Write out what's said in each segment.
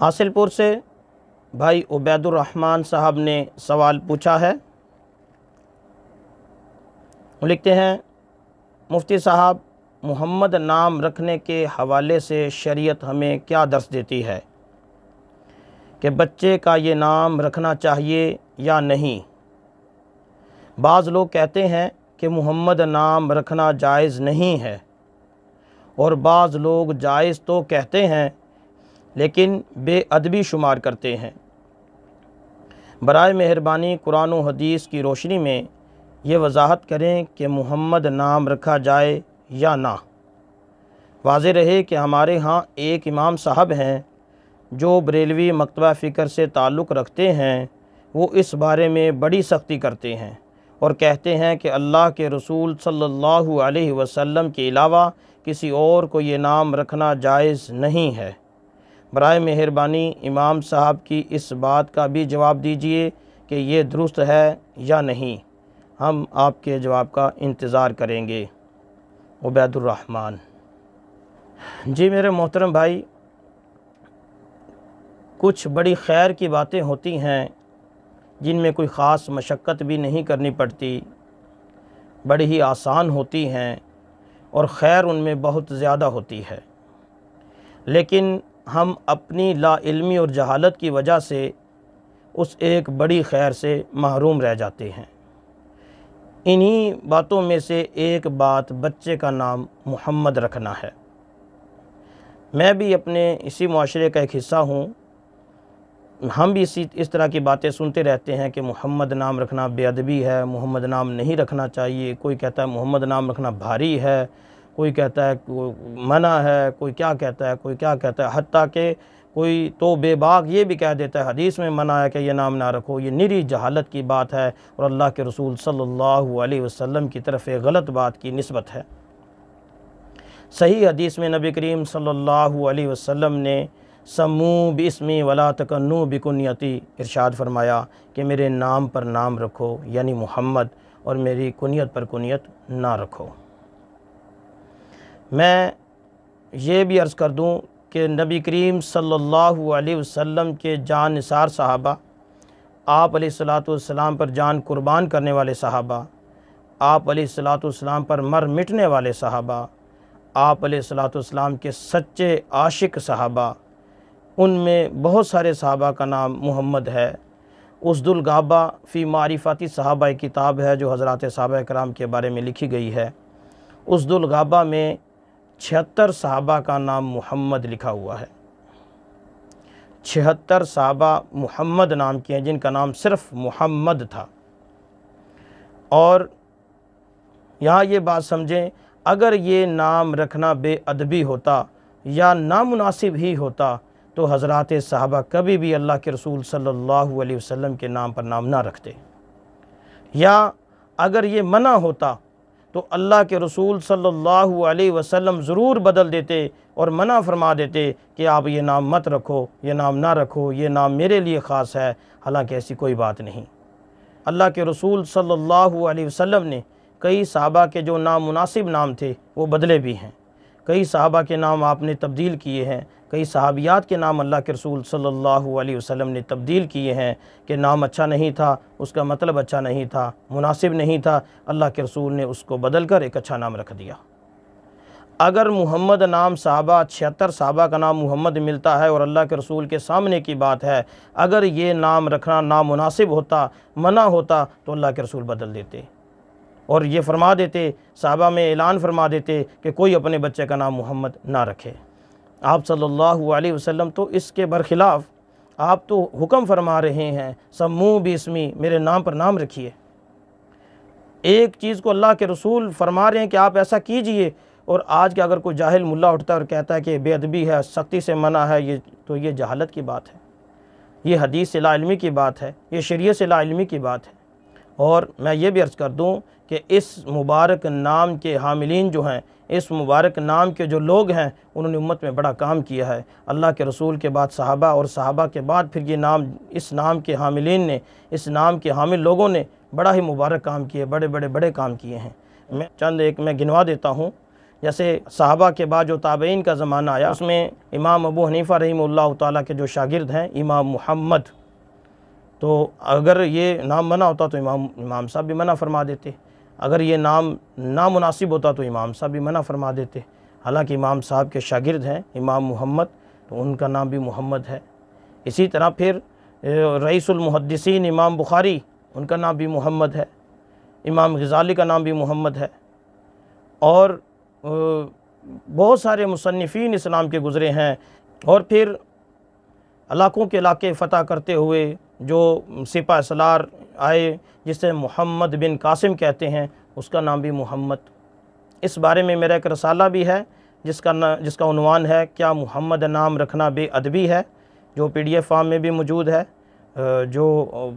हासिलपुर से भाई उबैदुररहमान साहब ने सवाल पूछा है लिखते हैं मुफ्ती साहब मोहम्मद नाम रखने के हवाले से शरीयत हमें क्या दर्श देती है कि बच्चे का ये नाम रखना चाहिए या नहीं बाज़ लोग कहते हैं कि मोहम्मद नाम रखना जायज़ नहीं है और बाज़ लोग जायज़ तो कहते हैं लेकिन बेअदबी शुमार करते हैं बरए मेहरबानी कुरान हदीस की रोशनी में ये वजाहत करें कि मोहम्मद नाम रखा जाए या ना वाज रहे कि हमारे यहाँ एक इमाम साहब हैं जो बरेलवी मकतबा फ़िक्र से ताल्लुक़ रखते हैं वो इस बारे में बड़ी सख्ती करते हैं और कहते हैं कि अल्लाह के रसूल सल्लल्लाहु अलैहि वसल्लम के अलावा किसी और को ये नाम रखना जायज़ नहीं है बर मेहरबानी इमाम साहब की इस बात का भी जवाब दीजिए कि ये दुरुस्त है या नहीं हम आपके जवाब का इंतज़ार करेंगे उबैदुररहमान जी मेरे मोहतरम भाई कुछ बड़ी खैर की बातें होती हैं जिनमें कोई ख़ास मशक्क़त भी नहीं करनी पड़ती बड़ी ही आसान होती हैं और खैर उनमें बहुत ज़्यादा होती है लेकिन हम अपनी लाइल्मी और जहालत की वजह से उस एक बड़ी खैर से महरूम रह जाते हैं इन्हीं बातों में से एक बात बच्चे का नाम मोहम्मद रखना है मैं भी अपने इसी माशरे का एक हिस्सा हूँ हम भी इसी इस तरह की बातें सुनते रहते हैं कि मोहम्मद नाम रखना बेअदबी है मोहम्मद नाम नहीं रखना चाहिए कोई कहता है मोहम्मद नाम रखना भारी है कोई कहता है मना है कोई क्या कहता है कोई क्या कहता है हती के कोई तो बेबाक ये भी कह देता है हदीस में मना है कि यह नाम ना रखो ये निरी जहालत की बात है और अल्लाह के रसूल सल्लल्लाहु अलैहि वसल्लम की तरफ एक गलत बात की नस्बत है सही हदीस में नबी करीम सल्लल्लाहु अलैहि वसल्लम ने समू बिस्मी वला तकन्नू बिकुनियती इरशाद फरमाया कि मेरे नाम पर नाम रखो यानी मोहम्मद और मेरी कुनियत पर कुनियत ना रखो मैं ये भी अर्ज़ कर दूँ कि नबी करीम सल्लल्लाहु अलैहि वसल्लम के जान निसार साहबा आप सलाम पर जान कुर्बान करने वाले साहबा आप सलाम पर मर मिटने वाले साहबा आप सलाम के सच्चे आशिक साहबा उनमें बहुत सारे साहबा का नाम मोहम्मद है उसदुलगाबा फ़ी मारिफाती साहबा किताब है जो हज़रत साहब कराम के बारे में लिखी गई है उसदुलगाबा में छिहत्तर साहबा का नाम मोहम्मद लिखा हुआ है छिहत्तर साहबा मोहम्मद नाम के हैं जिनका नाम सिर्फ मोहम्मद था और यहाँ ये बात समझें अगर ये नाम रखना बेअदबी होता या नामुनासिब ही होता तो हज़रत साहबा कभी भी अल्लाह के रसूल सल्लल्लाहु अलैहि वसल्लम के नाम पर नाम ना रखते या अगर ये मना होता तो अल्लाह के रसूल सल्लल्लाहु अलैहि वसल्लम ज़रूर बदल देते और मना फरमा देते कि आप ये नाम मत रखो ये नाम ना रखो ये नाम मेरे लिए ख़ास है हालांकि ऐसी कोई बात नहीं अल्लाह के रसूल सल्लल्लाहु अलैहि वसल्लम ने कई सहाबा के जो नामुनासिब नाम थे वो बदले भी हैं कई साहबा के नाम आपने तब्दील किए हैं कई सहाबियात के नाम अल्लाह के रसूल सल्लल्लाहु अलैहि वसल्लम ने तब्दील किए हैं कि नाम अच्छा नहीं था उसका मतलब अच्छा नहीं था मुनासिब नहीं था अल्लाह के रसूल ने उसको बदल कर एक अच्छा नाम रख दिया अगर मुहम्मद नाम साहबा छिहत्तर साहबा का नाम मुहम्मद मिलता है और अल्लाह के रसूल के सामने की बात है अगर ये नाम रखना नामुनासिब होता मना होता तो अल्लाह के रसूल बदल देते और ये फरमा देते साहबा में ऐलान फरमा देते कि कोई अपने बच्चे का नाम मोहम्मद ना रखे आप सल्लल्लाहु अलैहि वसल्लम तो इसके बरखिलाफ़ आप तो हुक्म फरमा रहे हैं समूह बिस्मी मेरे नाम पर नाम रखिए एक चीज़ को अल्लाह के रसूल फरमा रहे हैं कि आप ऐसा कीजिए और आज के अगर कोई जाहिल मुल्ला उठता है और कहता है कि बेअदबी है सख्ती से मना है ये तो ये जहालत की बात है ये हदीस से लाइलमी की बात है ये शरीय से लाइलमी की बात है और मैं ये भी अर्ज़ कर दूँ कि इस मुबारक नाम के हामिलीन जो हैं इस मुबारक नाम के जो लोग हैं उन्होंने उम्मत में बड़ा काम किया है अल्लाह के रसूल के बाद साहबा और साहबा के बाद फिर ये नाम इस नाम के हामिलीन ने इस नाम के हामिल लोगों ने बड़ा ही मुबारक काम किए बड़े बड़े बड़े काम किए हैं मैं चंद एक मैं गिनवा देता हूँ जैसे साहबा के बाद जो ताबेन का ज़माना आया उसमें इमाम अबू हनीफ़ा रही ताली के जो शागिर्द हैं इमाम मोहम्मद तो अगर ये नाम मना होता तो इमाम इमाम साहब भी मना फरमा देते अगर ये नाम नामनासिब होता तो इमाम साहब भी मना फरमा देते हालांकि इमाम साहब के शागिर्द हैं इमाम मोहम्मद तो उनका नाम भी मोहम्मद है इसी तरह फिर रईसमहदसिन इमाम बुखारी उनका नाम भी मोहम्मद है इमाम गज़ाली का नाम भी मोहम्मद है और बहुत सारे मुसनफ़ीन इस्लाम के गुज़रे हैं और फिर इलाकों के इलाके फ़तह करते हुए जो सिपा सलार आए जिसे मोहम्मद बिन कासिम कहते हैं उसका नाम भी मोहम्मद इस बारे में मेरा एक रसाला भी है जिसका ना जिसका उनवान है क्या मोहम्मद नाम रखना बेअदबी है जो पी डी एफ फॉर्म में भी मौजूद है जो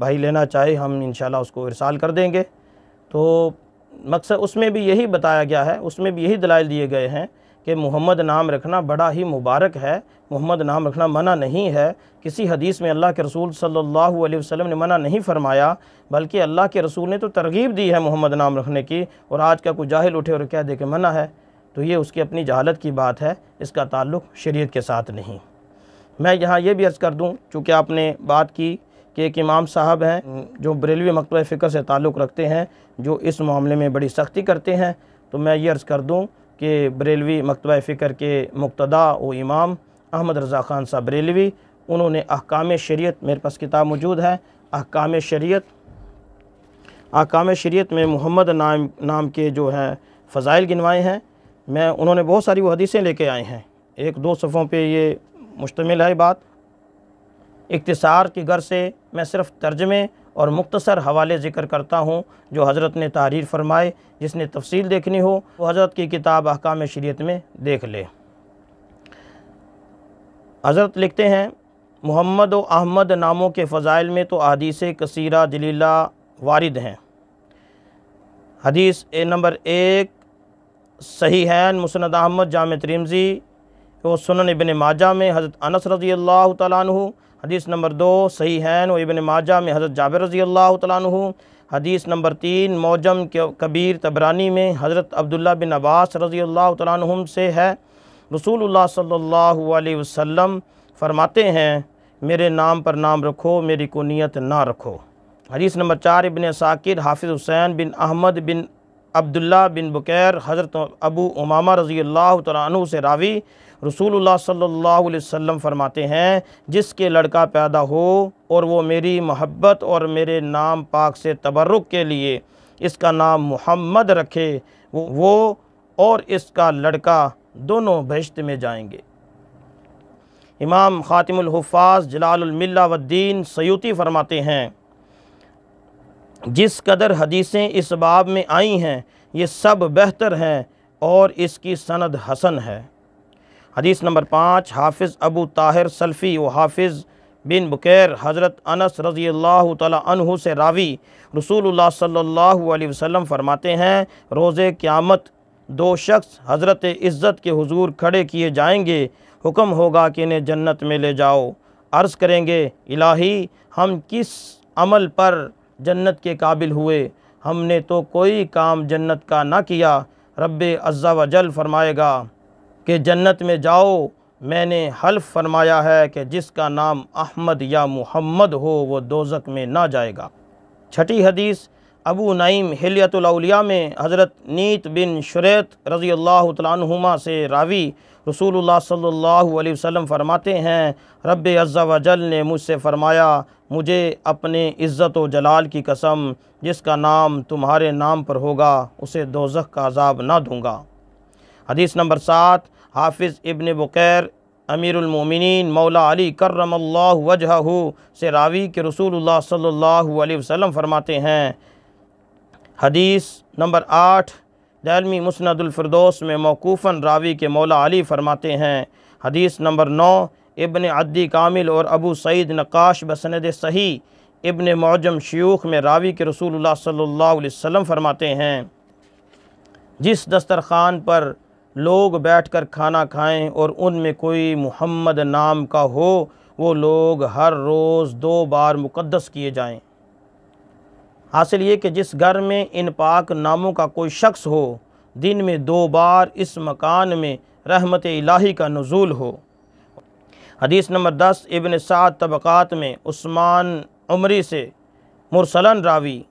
भाई लेना चाहे हम इन उसको इरसाल कर देंगे तो मकसद उसमें भी यही बताया गया है उसमें भी यही दलाइल दिए गए हैं कि मोहम्मद नाम रखना बड़ा ही मुबारक है मोहम्मद नाम रखना मना नहीं है किसी हदीस में अल्लाह के रसूल सल्लल्लाहु अलैहि वसल्लम ने मना नहीं फरमाया बल्कि अल्लाह के रसूल ने तो तरगीब दी है मोहम्मद नाम रखने की और आज का कोई जाहिल उठे और कह दे के मना है तो ये उसकी अपनी जहालत की बात है इसका ताल्लुक शरीयत के साथ नहीं मैं यहाँ ये भी अर्ज़ कर दूँ चूँकि आपने बात की कि एक इमाम साहब हैं जो बरेलवी मकतब फ़िक्र से ताल्लुक़ रखते हैं जो इस मामले में बड़ी सख्ती करते हैं तो मैं ये अर्ज़ कर दूँ के बरेलवी मकतबा फ़िक्र के मुक्तदा व इमाम अहमद रज़ा ख़ान साहब बरेलवी उन्होंने अहकाम शरीयत मेरे पास किताब मौजूद है अहकाम शरीयत अहकाम शरीयत में मोहम्मद नाम नाम के जो हैं फ़ज़ाइल गिनवाए हैं मैं उन्होंने बहुत सारी वो हदीसें लेके आए हैं एक दो सफ़ों पर ये मुश्तमिल है बात इकतसार की गर से मैं सिर्फ तर्जमे और मुख्तसर हवाले ज़िक्र करता हूँ जो हज़रत ने तहरीर फरमाए जिसने तफसील देखनी हो वह हज़रत की किताब अहकाम शरीत में देख ले हज़रत लिखते हैं मोहम्मद व अहमद नामों के फ़जाइल में तो अदीस कसीरा दलीला वारद हैं हदीस ए नंबर एक सही है मुसनद अहमद जाम तरीमजी व सुन बिन माजा में हज़रत अनस रज़ी अल्लाह तु हदीस नंबर दो सही हैन व इबन माजा में हज़रत जाबिर रजी अल्लाह तु हदीस नंबर तीन मौजम कबीर तबरानी में हज़रत अब्दुल्ला बिन अब्बास रजी अल्लाह तु से है रसूल सल्ला वसम फरमाते हैं मेरे नाम पर नाम रखो मेरी को नीयत ना रखो हदीस नंबर चार इबन साकिर हाफिज़ हुसैन बिन अहमद बिन अब्दुल्ला बिन बुकैर हज़रत अबू उमामा रज़ी अल्लाह तु से रावी रसूल सल्लल्लाहु अलैहि फरमाते हैं जिसके लड़का पैदा हो और वो मेरी मोहब्बत और मेरे नाम पाक से तबरुक के लिए इसका नाम मोहम्मद रखे वो और इसका लड़का दोनों बहिश्त में जाएंगे इमाम ख़ातिमफ़ाज़ जलालमिल्ला वद्दीन सयूती फरमाते हैं जिस कदर हदीसें इस बाब में आई हैं ये सब बेहतर हैं और इसकी सनद हसन है हदीस नंबर पाँच हाफिज़ अबू ताहिर सल्फ़ी व हाफिज़ बिन बकर हज़रत अनस रज़ी अल्लाह तु से रावी रसूलुल्लाह सल्लल्लाहु अलैहि वसल्लम फरमाते हैं रोज़ क़्यामत दो शख्स हज़रत इज़्ज़त के हुजूर खड़े किए जाएंगे हुक्म होगा कि इन्हें जन्नत में ले जाओ अर्ज़ करेंगे इलाही हम किस अमल पर जन्नत के काबिल हुए हमने तो कोई काम जन्नत का ना किया रब अज़्ज़ा वजल फरमाएगा कि जन्नत में जाओ मैंने हल्फ फरमाया है कि जिसका नाम अहमद या मुहम्मद हो वो दोजक में ना जाएगा छठी हदीस अबू नईम हिलियतुलौलिया में हज़रत नीत बिन शुरैत रज़ी अल्लाह तुमा से रावी रसूलुल्लाह सल्ला अलैहि वसल्लम फरमाते हैं रब अज़्ज़ा वजल ने मुझसे फ़रमाया मुझे अपने इज़्ज़त व जलाल की कसम जिसका नाम तुम्हारे नाम पर होगा उसे दोजख का अजाब ना दूँगा हदीस नंबर सात हाफिज़ इबन बकैर अमीरमिन मौला अली करम वजह से रावी के रसूल सल्ला वसम फरमाते हैं हदीस नंबर आठ दैलमी मुसनदुलफरदोस में मौकूफ़न रावी के मौला अली फरमाते हैं हदीस नंबर नौ इबन अद्दी कामिल और अबू सईद नकाश बसनद सही इबन मौजम शयूख में रावी के रसूल सल्ला वसम फरमाते हैं जिस दस्तरखान पर लोग बैठकर खाना खाएं और उनमें कोई मुहम्मद नाम का हो वो लोग हर रोज़ दो बार मुक़दस किए जाएं। हासिल ये कि जिस घर में इन पाक नामों का कोई शख्स हो दिन में दो बार इस मकान में रहमत इलाही का नज़ूल हो हदीस नंबर दस इबन सात तबक़ात में उस्मान उमरी से मुरसलन रावी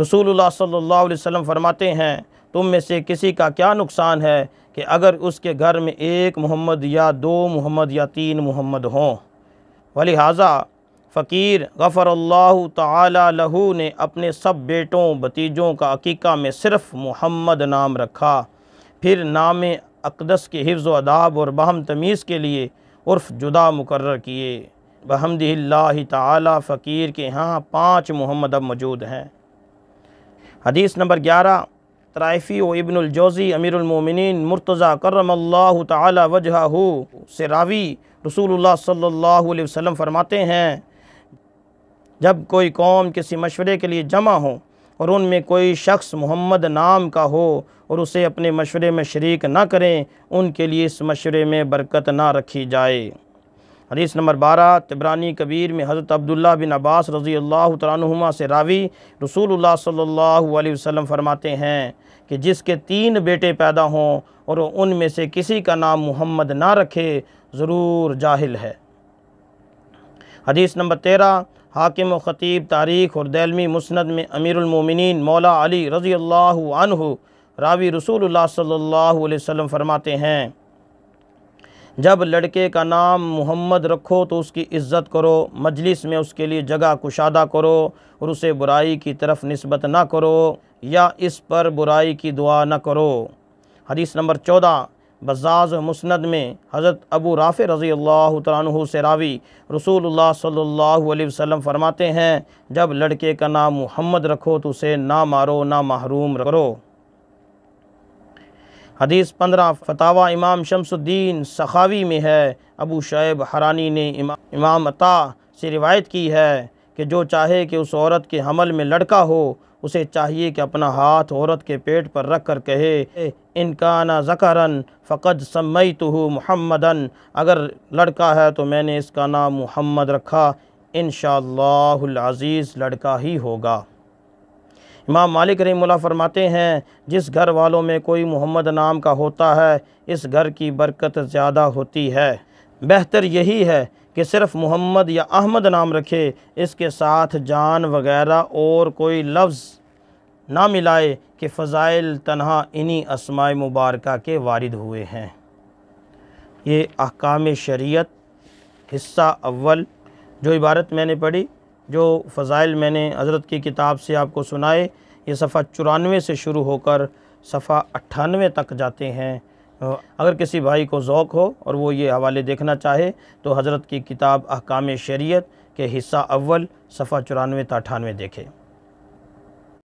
रसूलुल्लाह सल्लल्लाहु अलैहि वसल्लम फरमाते हैं तुम में से किसी का क्या नुकसान है कि अगर उसके घर में एक मोहम्मद या दो मोहम्मद या तीन मोहम्मद हों वलिहाजा फ़कीर गफ़र अल्लाह लहू ने अपने सब बेटों भतीजों का अकीका में सिर्फ़ मोहम्मद नाम रखा फिर नाम अकदस के हिफ्ज़ अदाब और बहम तमीज़ के लिए उर्फ जुदा मुकर किए बहमद तकीर के यहाँ पाँच मोहम्मद अब मौजूद हैं हदीस नंबर ग्यारह तराइफ़ी व इबन अमीरमिन मुर्तज़ा करम अल्लाह से रावी रसूल सल्ला वसम फरमाते हैं जब कोई कौम किसी मशवरे के लिए जमा हो और उनमें कोई शख्स मोहम्मद नाम का हो और उसे अपने मशवरे में शरीक ना करें उनके लिए इस मशवरे में बरकत ना रखी जाए हदीस नंबर बारह तिबरानी कबीर में हज़रत अब्दुल्ला बिन अब्बास रज़ी अल्लाह तनुमा से रावी रसूल सल्लल्लाहु अलैहि वसल्लम फरमाते हैं कि जिसके तीन बेटे पैदा हों और उनमें से किसी का नाम मोहम्मद ना रखे ज़रूर जाहिल है हदीस नंबर तेरह हाकिम व ख़तीब तारीख़ और दैलमी मुस्ंद में अमीरमिन मौला अली रज़ी अल्लाह रावी रसूल सल्ला वसम फरमाते हैं जब लड़के का नाम मोहम्मद रखो तो उसकी इज़्ज़त करो मजलिस में उसके लिए जगह कुशादा करो और उसे बुराई की तरफ नस्बत ना करो या इस पर बुराई की दुआ न करो हदीस नंबर चौदह बजाज मुसंद में हज़रत अबू राफ़ रज़ी अल्लाह तु से रावी रसूल सल्ला वसम फरमाते हैं जब लड़के का नाम मोहम्मद रखो तो उसे ना मारो ना महरूम करो हदीस पंद्रह फतावा इमाम शमसुद्दीन सखावी में है अबू शैब हरानी ने इमा, इमाम अता से रिवायत की है कि जो चाहे कि उस औरत के हमल में लड़का हो उसे चाहिए कि अपना हाथ औरत के पेट पर रख कर कहे इनका ना जकरन फ़कद समय तो मुहम्मदन अगर लड़का है तो मैंने इसका नाम मुहम्मद रखा इन शज़ीज़ लड़का ही होगा इमाम मालिक मुला फरमाते हैं जिस घर वालों में कोई मोहम्मद नाम का होता है इस घर की बरकत ज़्यादा होती है बेहतर यही है कि सिर्फ मोहम्मद या अहमद नाम रखे इसके साथ जान वगैरह और कोई लफ्ज़ ना मिलाए कि फ़ज़ाइल तनहा इन्हीं असमाय मुबारक के वारिद हुए हैं ये अहकाम शरीयत हिस्सा अव्वल जो इबारत मैंने पढ़ी जो फ़ज़ाइल मैंने हज़रत की किताब से आपको सुनाए ये सफ़ा चुरानवे से शुरू होकर सफ़ा अट्ठानवे तक जाते हैं अगर किसी भाई को ओक़ हो और वो ये हवाले देखना चाहे तो हज़रत की किताब अहकाम शरीत के हिस्सा अव्वल सफ़ा चुरानवे तो अठानवे देखें